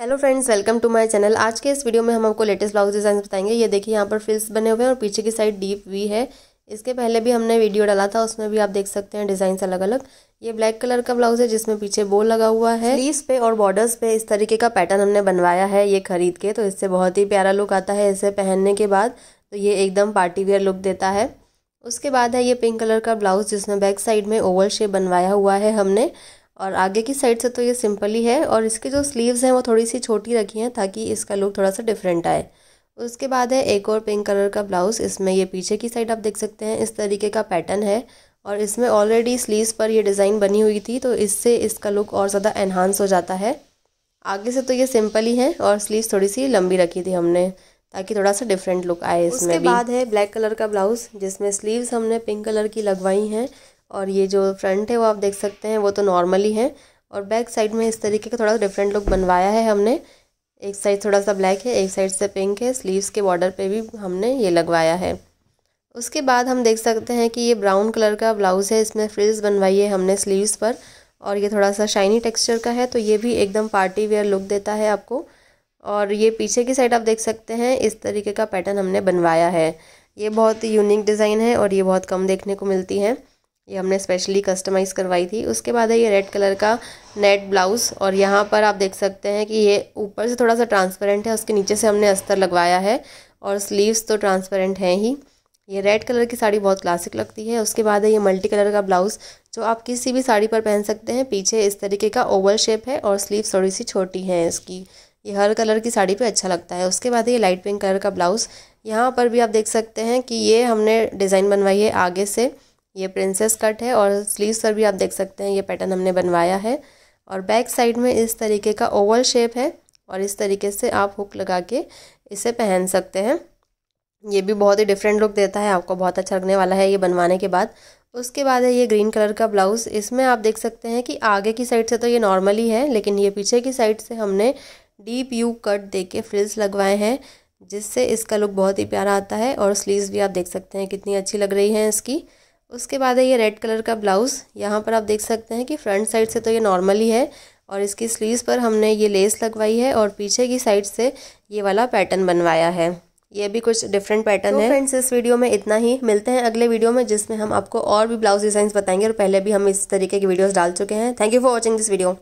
hello friends welcome to my channel आज के इस वीडियो में हम आपको लेटेस्ट ब्लाउज डिजाइन बताएंगे ये देखिए यहाँ पर फिल्स बने हुए हैं और पीछे की साइड डीप वी है इसके पहले भी हमने वीडियो डाला था उसमें भी आप देख सकते हैं डिजाइन अलग अलग ये ब्लैक कलर का ब्लाउज है जिसमें पीछे बोल लगा हुआ है स्लीव्स पे और बॉर्डर्स पे इस तरीके का पैटर्न हमने बनवाया है ये खरीद के तो इससे बहुत ही प्यारा लुक आता है इसे पहनने के बाद तो ये एकदम पार्टी वेयर लुक देता है उसके बाद है ये पिंक कलर का ब्लाउज जिसमें बैक साइड में ओवल शेप बनवाया हुआ है हमने और आगे की साइड से तो ये सिंपल ही है और इसके जो स्लीव्स हैं वो थोड़ी सी छोटी रखी हैं ताकि इसका लुक थोड़ा सा डिफरेंट आए उसके बाद है एक और पिंक कलर का ब्लाउज़ इसमें ये पीछे की साइड आप देख सकते हैं इस तरीके का पैटर्न है और इसमें ऑलरेडी स्लीव्स पर ये डिज़ाइन बनी हुई थी तो इससे इसका लुक और ज़्यादा एनहांस हो जाता है आगे से तो ये सिंपल ही है और स्लीव्स थोड़ी सी लंबी रखी थी हमने ताकि थोड़ा सा डिफरेंट लुक आए इसमें उसके बाद है ब्लैक कलर का ब्लाउज़ जिसमें स्लीव्स हमने पिंक कलर की लगवाई हैं और ये जो फ्रंट है वो आप देख सकते हैं वो तो नॉर्मली है और बैक साइड में इस तरीके का थोड़ा डिफरेंट लुक बनवाया है हमने एक साइड थोड़ा सा ब्लैक है एक साइड से पिंक है स्लीव्स के बॉर्डर पे भी हमने ये लगवाया है उसके बाद हम देख सकते हैं कि ये ब्राउन कलर का ब्लाउज़ है इसमें फ्रिल्स बनवाई है हमने स्लीव्स पर और ये थोड़ा सा शाइनी टेक्सचर का है तो ये भी एकदम पार्टी वेयर लुक देता है आपको और ये पीछे की साइड आप देख सकते हैं इस तरीके का पैटर्न हमने बनवाया है ये बहुत यूनिक डिज़ाइन है और ये बहुत कम देखने को मिलती है ये हमने स्पेशली कस्टमाइज़ करवाई थी उसके बाद है ये रेड कलर का नेट ब्लाउज़ और यहाँ पर आप देख सकते हैं कि ये ऊपर से थोड़ा सा ट्रांसपेरेंट है उसके नीचे से हमने अस्तर लगवाया है और स्लीव्स तो ट्रांसपेरेंट हैं ही ये रेड कलर की साड़ी बहुत क्लासिक लगती है उसके बाद है ये मल्टी कलर का ब्लाउज़ जो आप किसी भी साड़ी पर पहन सकते हैं पीछे इस तरीके का ओवल शेप है और स्लीव्स थोड़ी सी छोटी हैं इसकी ये हर कलर की साड़ी पे अच्छा लगता है उसके बाद ये लाइट पिंक कलर का ब्लाउज़ यहाँ पर भी आप देख सकते हैं कि ये हमने डिज़ाइन बनवाई है आगे से ये प्रिंसेस कट है और स्लीव्स पर भी आप देख सकते हैं ये पैटर्न हमने बनवाया है और बैक साइड में इस तरीके का ओवल शेप है और इस तरीके से आप हुक लगा के इसे पहन सकते हैं ये भी बहुत ही डिफरेंट लुक देता है आपको बहुत अच्छा लगने वाला है ये बनवाने के बाद उसके बाद है ये ग्रीन कलर का ब्लाउज़ इसमें आप देख सकते हैं कि आगे की साइड से तो ये नॉर्मली है लेकिन ये पीछे की साइड से हमने डीप यू कट दे के फ्रिल्स लगवाए हैं जिससे इसका लुक बहुत ही प्यारा आता है और स्लीव्स भी आप देख सकते हैं कितनी अच्छी लग रही हैं इसकी उसके बाद है ये रेड कलर का ब्लाउज़ यहाँ पर आप देख सकते हैं कि फ्रंट साइड से तो ये नॉर्मली है और इसकी स्लीव्स पर हमने ये लेस लगवाई है और पीछे की साइड से ये वाला पैटर्न बनवाया है ये भी कुछ डिफरेंट पैटर्न तो है फ्रेंड्स इस वीडियो में इतना ही मिलते हैं अगले वीडियो में जिसमें हम आपको और भी ब्लाउज डिजाइन बताएंगे और पहले भी हम इस तरीके की वीडियोस डाल चुके हैं thank you for watching this video